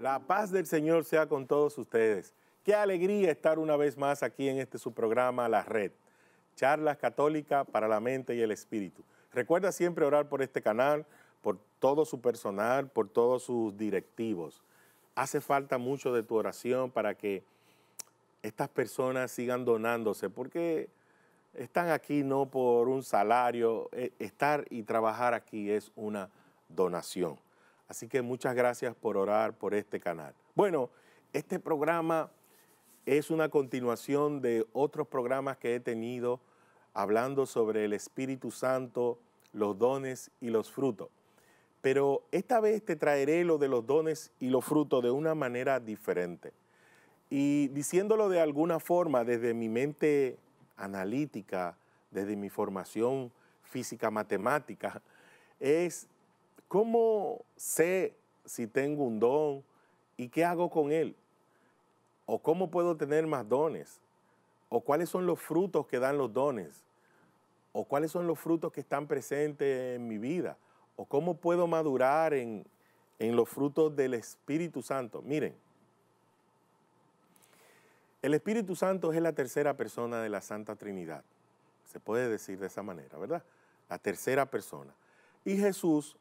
La paz del Señor sea con todos ustedes. Qué alegría estar una vez más aquí en este su programa La Red. Charlas católicas para la mente y el espíritu. Recuerda siempre orar por este canal, por todo su personal, por todos sus directivos. Hace falta mucho de tu oración para que estas personas sigan donándose, porque están aquí no por un salario, eh, estar y trabajar aquí es una donación. Así que muchas gracias por orar por este canal. Bueno, este programa es una continuación de otros programas que he tenido hablando sobre el Espíritu Santo, los dones y los frutos. Pero esta vez te traeré lo de los dones y los frutos de una manera diferente. Y diciéndolo de alguna forma desde mi mente analítica, desde mi formación física matemática, es ¿Cómo sé si tengo un don y qué hago con él? ¿O cómo puedo tener más dones? ¿O cuáles son los frutos que dan los dones? ¿O cuáles son los frutos que están presentes en mi vida? ¿O cómo puedo madurar en, los frutos del Espíritu Santo? Miren, el Espíritu Santo es la tercera persona de la Santa Trinidad. Se puede decir de esa manera, ¿verdad? La tercera persona. Y Jesús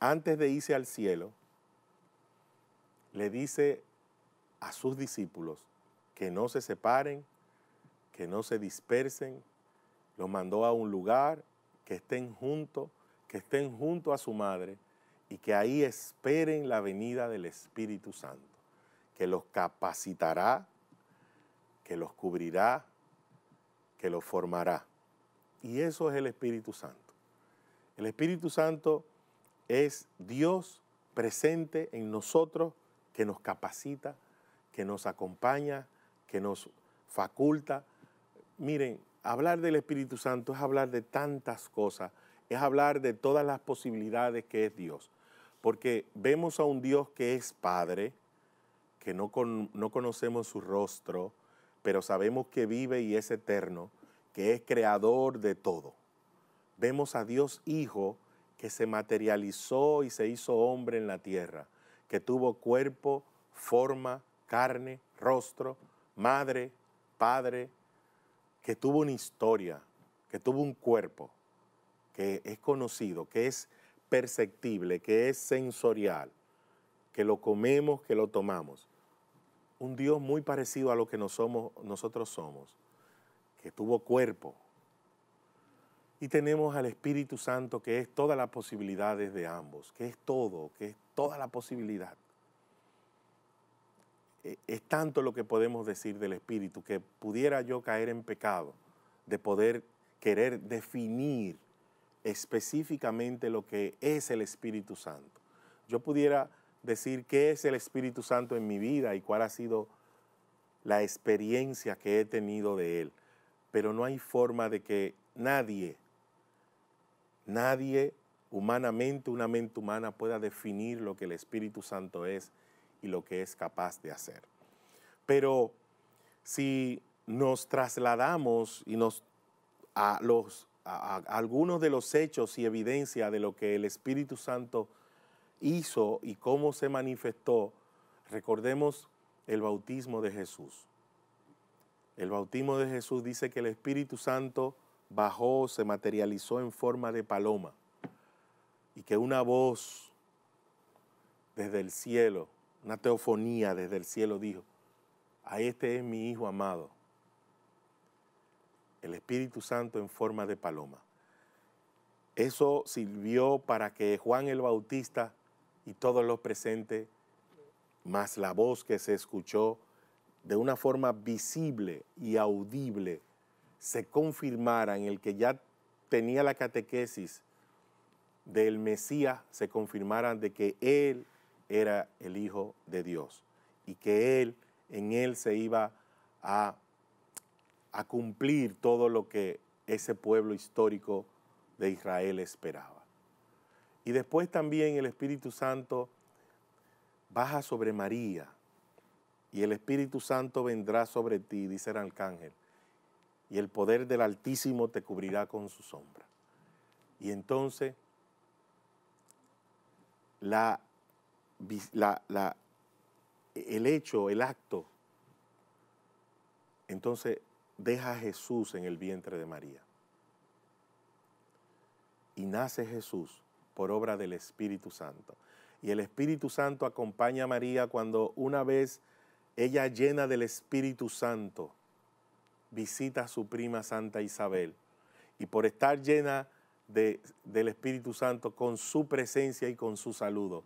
antes de irse al cielo, le dice a sus discípulos que no se separen, que no se dispersen, los mandó a un lugar, que estén juntos, que estén junto a su madre y que ahí esperen la venida del Espíritu Santo, que los capacitará, que los cubrirá, que los formará. Y eso es el Espíritu Santo. El Espíritu Santo es Dios presente en nosotros que nos capacita, que nos acompaña, que nos faculta. Miren, hablar del Espíritu Santo es hablar de tantas cosas, es hablar de todas las posibilidades que es Dios. Porque vemos a un Dios que es Padre, que no, no conocemos su rostro, pero sabemos que vive y es eterno, que es creador de todo. Vemos a Dios Hijo, que se materializó y se hizo hombre en la tierra, que tuvo cuerpo, forma, carne, rostro, madre, padre, que tuvo una historia, que tuvo un cuerpo, que es conocido, que es perceptible, que es sensorial, que lo comemos, que lo tomamos. Un Dios muy parecido a lo que somos, nosotros somos, que tuvo cuerpo, y tenemos al Espíritu Santo, que es todas las posibilidades de ambos, que es todo, que es toda la posibilidad. E, es tanto lo que podemos decir del Espíritu, que pudiera yo caer en pecado de poder querer definir específicamente lo que es el Espíritu Santo. Yo pudiera decir qué es el Espíritu Santo en mi vida y cuál ha sido la experiencia que he tenido de Él, pero no hay forma de que nadie Nadie humanamente, una mente humana pueda definir lo que el Espíritu Santo es y lo que es capaz de hacer. Pero si nos trasladamos y nos a los a algunos de los hechos y evidencia de lo que el Espíritu Santo hizo y cómo se manifestó, recordemos el bautismo de Jesús. El bautismo de Jesús dice que el Espíritu Santo bajó, se materializó en forma de paloma y que una voz desde el cielo, una teofonía desde el cielo dijo, a este es mi Hijo amado, el Espíritu Santo en forma de paloma. Eso sirvió para que Juan el Bautista y todos los presentes, más la voz que se escuchó de una forma visible y audible, se confirmara, en el que ya tenía la catequesis del Mesías, se confirmara de que Él era el Hijo de Dios y que Él, en Él se iba a, a cumplir todo lo que ese pueblo histórico de Israel esperaba. Y después también el Espíritu Santo baja sobre María y el Espíritu Santo vendrá sobre ti, dice el arcángel, y el poder del Altísimo te cubrirá con su sombra. Y entonces el hecho, el acto, entonces deja a Jesús en el vientre de María. Y nace Jesús por obra del Espíritu Santo. Y el Espíritu Santo acompaña a María cuando una vez ella llena del Espíritu Santo, visita a su prima Santa Isabel y por estar llena de, del Espíritu Santo con su presencia y con su saludo.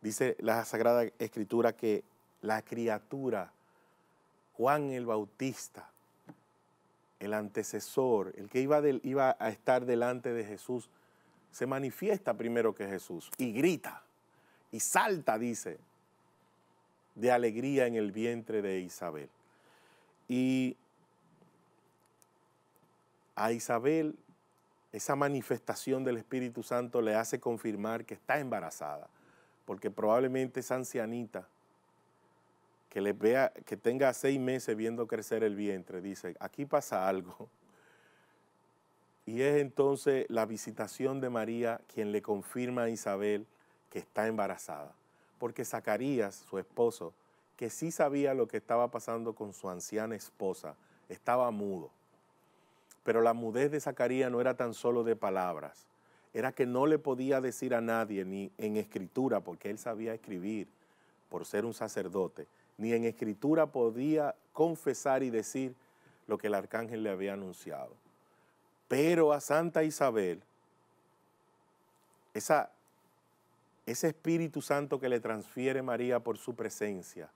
Dice la Sagrada Escritura que la criatura, Juan el Bautista, el antecesor, el que iba, iba a estar delante de Jesús, se manifiesta primero que Jesús y grita y salta, dice, de alegría en el vientre de Isabel. Y a Isabel esa manifestación del Espíritu Santo le hace confirmar que está embarazada, porque probablemente esa ancianita que, vea, que tenga seis meses viendo crecer el vientre, dice, aquí pasa algo. Y es entonces la visitación de María quien le confirma a Isabel que está embarazada, porque Zacarías, su esposo, que sí sabía lo que estaba pasando con su anciana esposa, estaba mudo. Pero la mudez de Zacarías no era tan solo de palabras, era que no le podía decir a nadie ni en escritura, porque él sabía escribir por ser un sacerdote, ni en escritura podía confesar y decir lo que el arcángel le había anunciado. Pero a Santa Isabel, esa, ese Espíritu Santo que le transfiere María por su presencia,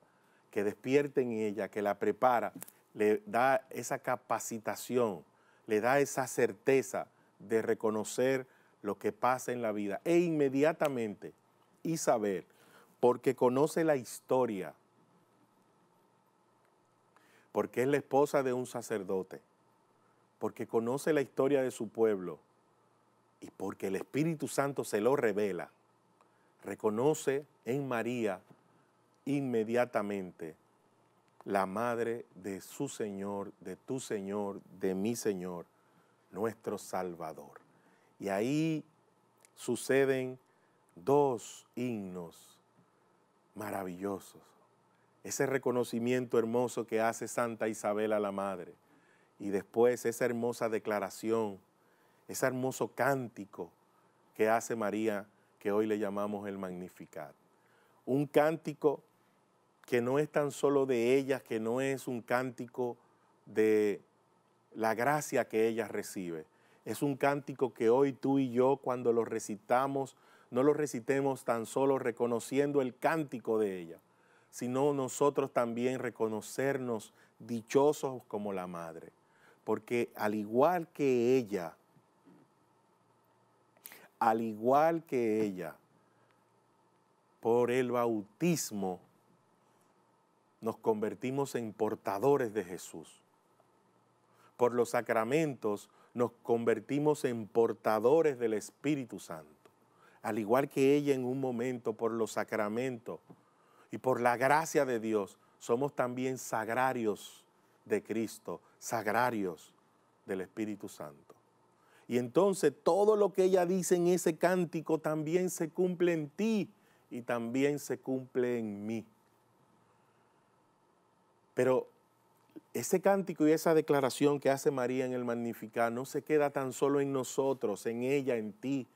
que despierte en ella, que la prepara, le da esa capacitación le da esa certeza de reconocer lo que pasa en la vida e inmediatamente Isabel, porque conoce la historia, porque es la esposa de un sacerdote, porque conoce la historia de su pueblo y porque el Espíritu Santo se lo revela, reconoce en María inmediatamente la madre de su Señor, de tu Señor, de mi Señor, nuestro Salvador. Y ahí suceden dos himnos maravillosos. Ese reconocimiento hermoso que hace Santa a la Madre. Y después esa hermosa declaración, ese hermoso cántico que hace María, que hoy le llamamos el Magnificat. Un cántico que no es tan solo de ellas, que no es un cántico de la gracia que ellas recibe. Es un cántico que hoy tú y yo cuando lo recitamos, no lo recitemos tan solo reconociendo el cántico de ella, sino nosotros también reconocernos dichosos como la madre. Porque al igual que ella, al igual que ella, por el bautismo nos convertimos en portadores de Jesús. Por los sacramentos nos convertimos en portadores del Espíritu Santo. Al igual que ella en un momento por los sacramentos y por la gracia de Dios, somos también sagrarios de Cristo, sagrarios del Espíritu Santo. Y entonces todo lo que ella dice en ese cántico también se cumple en ti y también se cumple en mí. Pero ese cántico y esa declaración que hace María en el Magnificat no se queda tan solo en nosotros, en ella, en ti.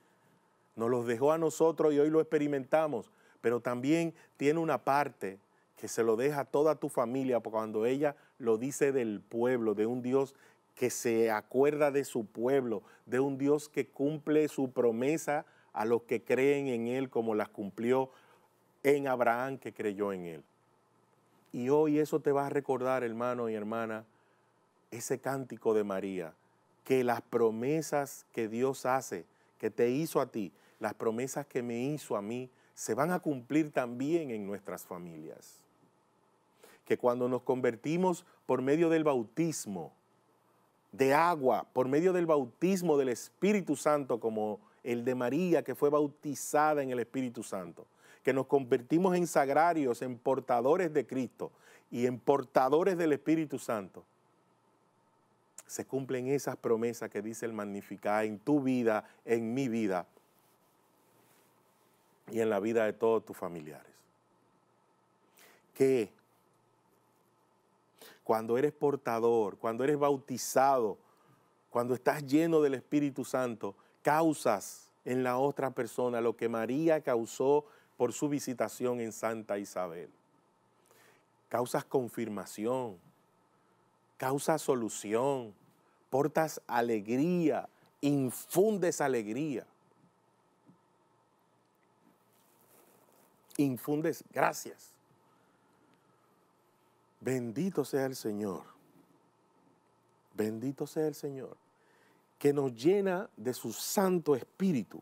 Nos los dejó a nosotros y hoy lo experimentamos, pero también tiene una parte que se lo deja a toda tu familia cuando ella lo dice del pueblo, de un Dios que se acuerda de su pueblo, de un Dios que cumple su promesa a los que creen en Él como las cumplió en Abraham que creyó en Él. Y hoy eso te va a recordar, hermano y hermana, ese cántico de María, que las promesas que Dios hace, que te hizo a ti, las promesas que me hizo a mí, se van a cumplir también en nuestras familias. Que cuando nos convertimos por medio del bautismo, de agua, por medio del bautismo del Espíritu Santo, como el de María, que fue bautizada en el Espíritu Santo, que nos convertimos en sagrarios, en portadores de Cristo y en portadores del Espíritu Santo, se cumplen esas promesas que dice el Magnificat en tu vida, en mi vida y en la vida de todos tus familiares. Que cuando eres portador, cuando eres bautizado, cuando estás lleno del Espíritu Santo, causas en la otra persona lo que María causó por su visitación en Santa Isabel. Causas confirmación, causas solución, portas alegría, infundes alegría. Infundes gracias. Bendito sea el Señor. Bendito sea el Señor, que nos llena de su Santo Espíritu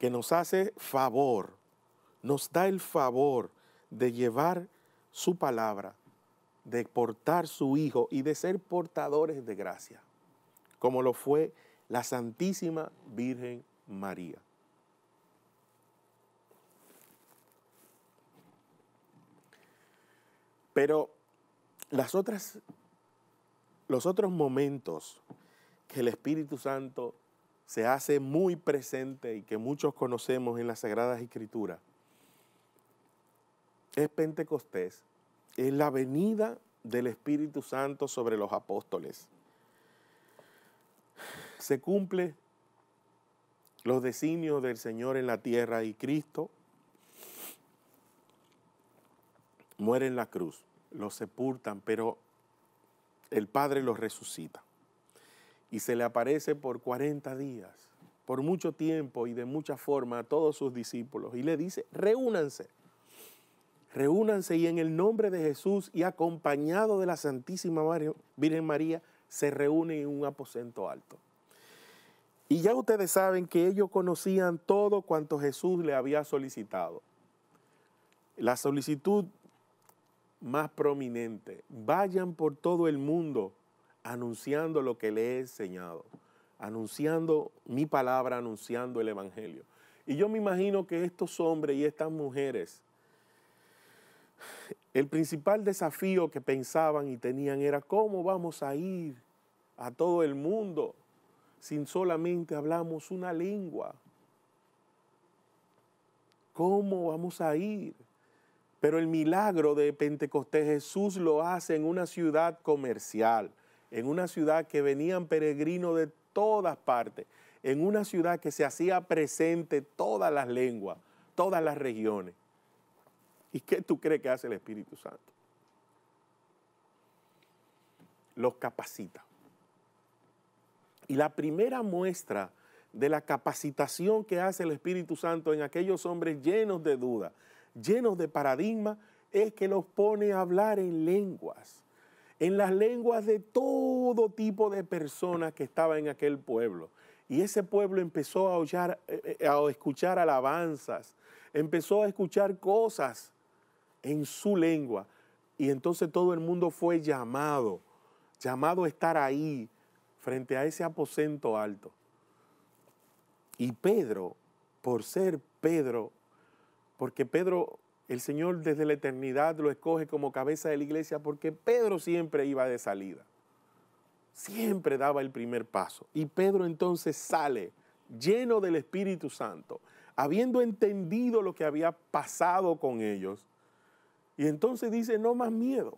que nos hace favor, nos da el favor de llevar su palabra, de portar su Hijo y de ser portadores de gracia, como lo fue la Santísima Virgen María. Pero las otras, los otros momentos que el Espíritu Santo se hace muy presente y que muchos conocemos en las Sagradas Escrituras, es Pentecostés, es la venida del Espíritu Santo sobre los apóstoles. Se cumple los designios del Señor en la tierra y Cristo muere en la cruz, los sepultan, pero el Padre los resucita y se le aparece por 40 días, por mucho tiempo y de mucha forma a todos sus discípulos y le dice, reúnanse, reúnanse y en el nombre de Jesús y acompañado de la Santísima Virgen María, se reúnen en un aposento alto. Y ya ustedes saben que ellos conocían todo cuanto Jesús le había solicitado. La solicitud más prominente, vayan por todo el mundo anunciando lo que le he enseñado, anunciando mi palabra, anunciando el Evangelio. Y yo me imagino que estos hombres y estas mujeres, el principal desafío que pensaban y tenían era cómo vamos a ir a todo el mundo sin solamente hablamos una lengua. ¿Cómo vamos a ir? Pero el milagro de Pentecostés Jesús lo hace en una ciudad comercial, en una ciudad que venían peregrinos de todas partes, en una ciudad que se hacía presente todas las lenguas, todas las regiones. ¿Y qué tú crees que hace el Espíritu Santo? Los capacita. Y la primera muestra de la capacitación que hace el Espíritu Santo en aquellos hombres llenos de duda, llenos de paradigma, es que los pone a hablar en lenguas en las lenguas de todo tipo de personas que estaban en aquel pueblo. Y ese pueblo empezó a, eh, eh, a escuchar alabanzas, empezó a escuchar cosas en su lengua. Y entonces todo el mundo fue llamado, llamado a estar ahí, frente a ese aposento alto. Y Pedro, por ser Pedro, porque Pedro el Señor desde la eternidad lo escoge como cabeza de la iglesia porque Pedro siempre iba de salida. Siempre daba el primer paso. Y Pedro entonces sale lleno del Espíritu Santo, habiendo entendido lo que había pasado con ellos. Y entonces dice, no más miedo.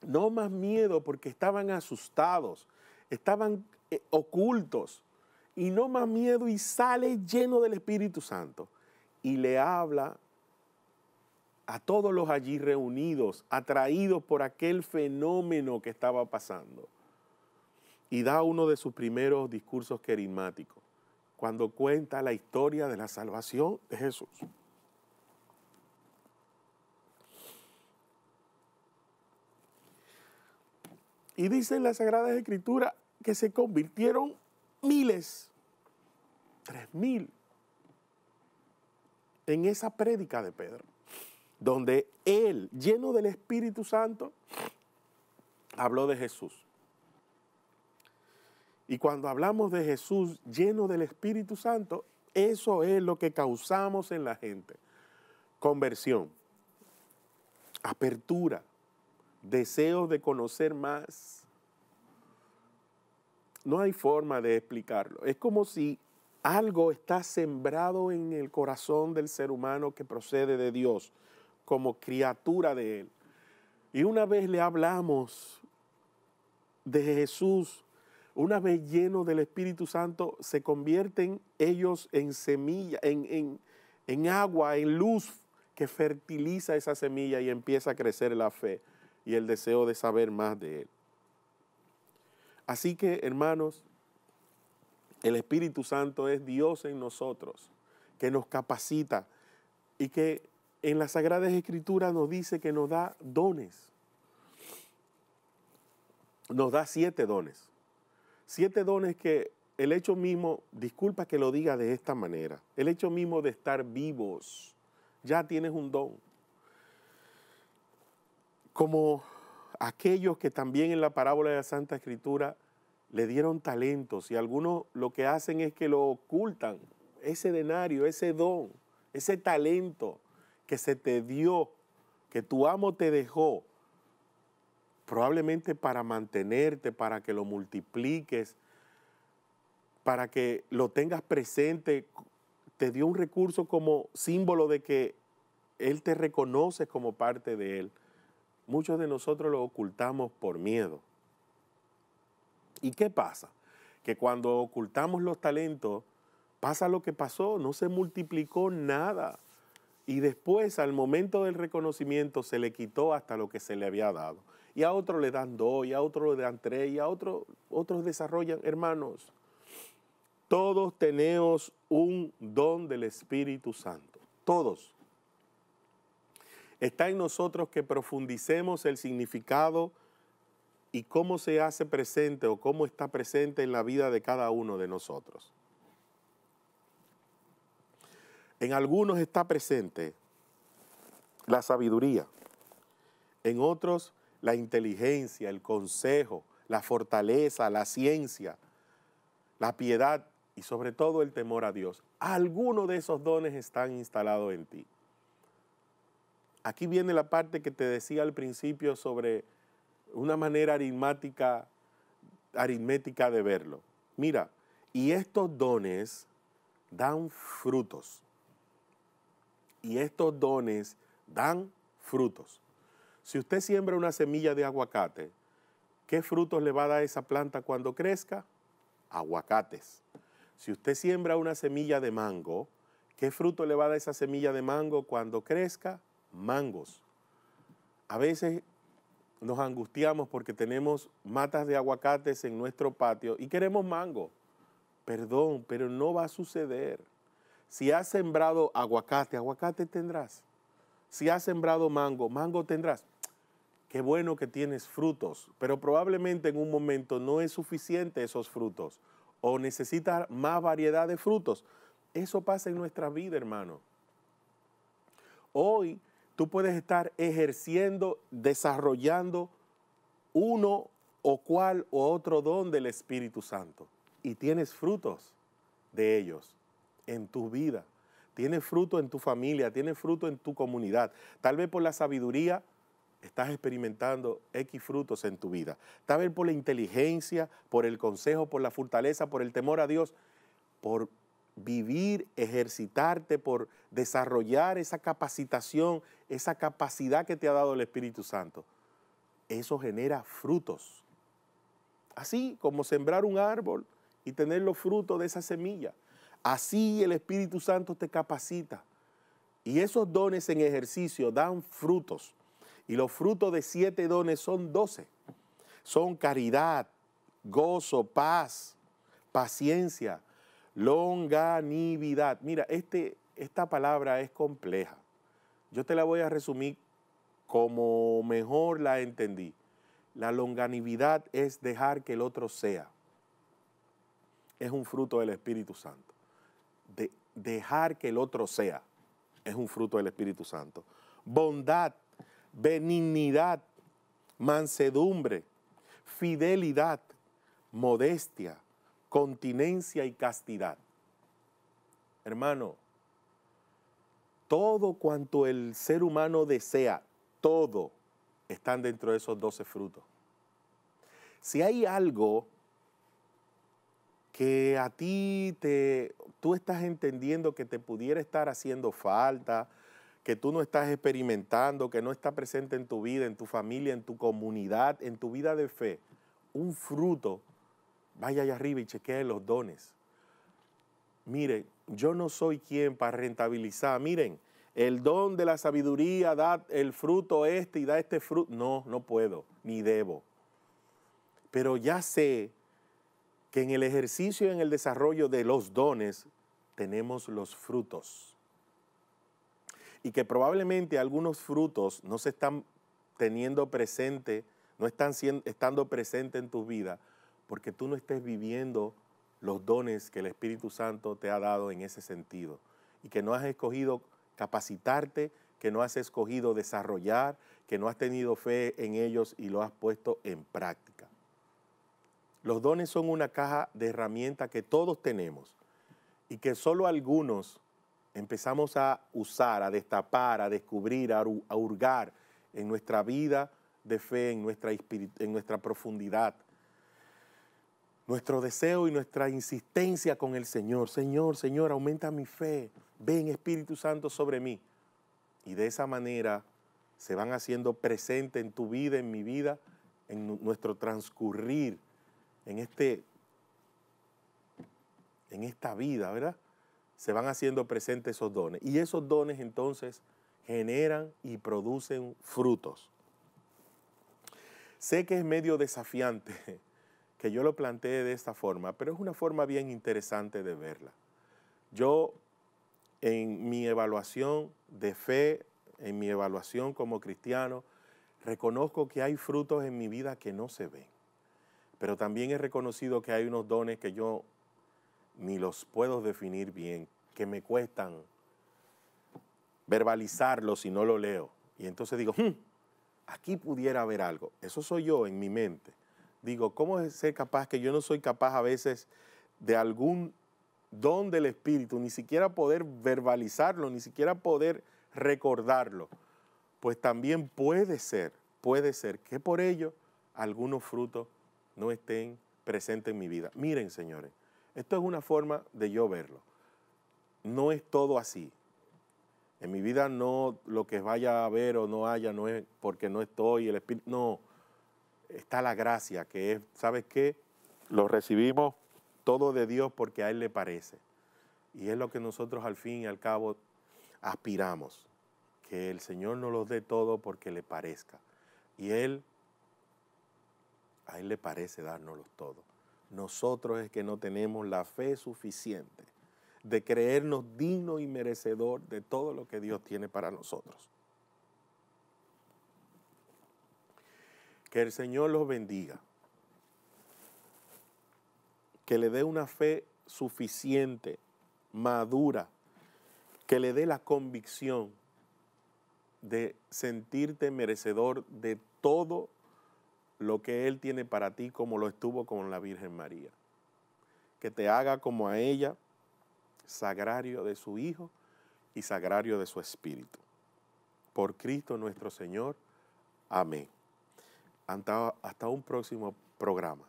No más miedo porque estaban asustados, estaban eh, ocultos. Y no más miedo y sale lleno del Espíritu Santo y le habla a todos los allí reunidos, atraídos por aquel fenómeno que estaba pasando. Y da uno de sus primeros discursos carismáticos, cuando cuenta la historia de la salvación de Jesús. Y dicen las Sagradas Escrituras que se convirtieron miles, tres mil, en esa prédica de Pedro, donde él, lleno del Espíritu Santo, habló de Jesús. Y cuando hablamos de Jesús lleno del Espíritu Santo, eso es lo que causamos en la gente. Conversión, apertura, deseo de conocer más. No hay forma de explicarlo. Es como si algo está sembrado en el corazón del ser humano que procede de Dios, como criatura de Él. Y una vez le hablamos de Jesús, una vez lleno del Espíritu Santo, se convierten ellos en semilla, en, en agua, en luz que fertiliza esa semilla y empieza a crecer la fe y el deseo de saber más de Él. Así que, hermanos, el Espíritu Santo es Dios en nosotros, que nos capacita y que en las Sagradas Escrituras nos dice que nos da dones. Nos da siete dones. Siete dones que el hecho mismo, disculpa que lo diga de esta manera, el hecho mismo de estar vivos, ya tienes un don. Como aquellos que también en la parábola de la Santa Escritura le dieron talentos y algunos lo que hacen es que lo ocultan, ese denario, ese don, ese talento que se te dio, que tu amo te dejó, probablemente para mantenerte, para que lo multipliques, para que lo tengas presente, te dio un recurso como símbolo de que Él te reconoce como parte de Él. Muchos de nosotros lo ocultamos por miedo. ¿Y qué pasa? Que cuando ocultamos los talentos, pasa lo que pasó, no se multiplicó nada. Y después, al momento del reconocimiento, se le quitó hasta lo que se le había dado. Y a otro le dan dos, y a otro le dan tres, y a otro, otros desarrollan. Hermanos, todos tenemos un don del Espíritu Santo. Todos. Está en nosotros que profundicemos el significado y cómo se hace presente o cómo está presente en la vida de cada uno de nosotros. En algunos está presente la sabiduría, en otros la inteligencia, el consejo, la fortaleza, la ciencia, la piedad y sobre todo el temor a Dios. Algunos de esos dones están instalados en ti. Aquí viene la parte que te decía al principio sobre una manera aritmática, aritmética de verlo. Mira, y estos dones dan frutos. Y estos dones dan frutos. Si usted siembra una semilla de aguacate, ¿qué frutos le va a dar esa planta cuando crezca? Aguacates. Si usted siembra una semilla de mango, ¿qué fruto le va a dar esa semilla de mango cuando crezca? Mangos. A veces nos angustiamos porque tenemos matas de aguacates en nuestro patio y queremos mango. Perdón, pero no va a suceder. Si has sembrado aguacate, aguacate tendrás. Si has sembrado mango, mango tendrás. Qué bueno que tienes frutos, pero probablemente en un momento no es suficiente esos frutos o necesitas más variedad de frutos. Eso pasa en nuestra vida, hermano. Hoy tú puedes estar ejerciendo, desarrollando uno o cual o otro don del Espíritu Santo y tienes frutos de ellos en tu vida. Tienes fruto en tu familia, tienes fruto en tu comunidad. Tal vez por la sabiduría estás experimentando X frutos en tu vida. Tal vez por la inteligencia, por el consejo, por la fortaleza, por el temor a Dios, por vivir, ejercitarte por desarrollar esa capacitación, esa capacidad que te ha dado el Espíritu Santo. Eso genera frutos. Así como sembrar un árbol y tener los frutos de esa semilla. Así el Espíritu Santo te capacita. Y esos dones en ejercicio dan frutos. Y los frutos de siete dones son doce. Son caridad, gozo, paz, paciencia, Longanividad. Mira, este, esta palabra es compleja. Yo te la voy a resumir como mejor la entendí. La longanividad es dejar que el otro sea. Es un fruto del Espíritu Santo. De, dejar que el otro sea. Es un fruto del Espíritu Santo. Bondad, benignidad, mansedumbre, fidelidad, modestia continencia y castidad. Hermano, todo cuanto el ser humano desea, todo están dentro de esos doce frutos. Si hay algo que a ti te, tú estás entendiendo que te pudiera estar haciendo falta, que tú no estás experimentando, que no está presente en tu vida, en tu familia, en tu comunidad, en tu vida de fe, un fruto Vaya allá arriba y chequee los dones. Mire, yo no soy quien para rentabilizar. Miren, el don de la sabiduría da el fruto este y da este fruto. No, no puedo, ni debo. Pero ya sé que en el ejercicio y en el desarrollo de los dones tenemos los frutos. Y que probablemente algunos frutos no se están teniendo presente, no están estando presentes en tu vida porque tú no estés viviendo los dones que el Espíritu Santo te ha dado en ese sentido y que no has escogido capacitarte, que no has escogido desarrollar, que no has tenido fe en ellos y lo has puesto en práctica. Los dones son una caja de herramientas que todos tenemos y que solo algunos empezamos a usar, a destapar, a descubrir, a, hurgar en nuestra vida de fe, en nuestra, en nuestra profundidad nuestro deseo y nuestra insistencia con el Señor. Señor, Señor, aumenta mi fe. Ven Espíritu Santo sobre mí. Y de esa manera se van haciendo presente en tu vida, en mi vida, en nuestro transcurrir, en, este, en esta vida, ¿verdad? Se van haciendo presentes esos dones. Y esos dones entonces generan y producen frutos. Sé que es medio desafiante que yo lo planteé de esta forma, pero es una forma bien interesante de verla. Yo, en mi evaluación de fe, en mi evaluación como cristiano, reconozco que hay frutos en mi vida que no se ven, pero también he reconocido que hay unos dones que yo ni los puedo definir bien, que me cuestan verbalizarlos si no lo leo. Y entonces digo, hmm, aquí pudiera haber algo. Eso soy yo en mi mente digo, ¿cómo es ser capaz que yo no soy capaz a veces de algún don del Espíritu, ni siquiera poder verbalizarlo, ni siquiera poder recordarlo? Pues también puede ser, puede ser que por ello algunos frutos no estén presentes en mi vida. Miren, señores, esto es una forma de yo verlo. No es todo así. En mi vida no lo que vaya a haber o no haya no es porque no estoy, el Espíritu, no está la gracia, que es, ¿sabes qué? Lo recibimos todo de Dios porque a Él le parece. Y es lo que nosotros al fin y al cabo aspiramos, que el Señor nos los dé todo porque le parezca. Y Él, a Él le parece dárnoslo todo. Nosotros es que no tenemos la fe suficiente de creernos digno y merecedor de todo lo que Dios tiene para nosotros. Que el Señor los bendiga. Que le dé una fe suficiente, madura, que le dé la convicción de sentirte merecedor de todo lo que Él tiene para ti como lo estuvo con la Virgen María. Que te haga como a ella, sagrario de su Hijo y sagrario de su Espíritu. Por Cristo nuestro Señor. Amén. Hasta, un próximo programa,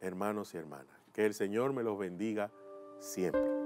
hermanos y hermanas. Que el Señor me los bendiga siempre.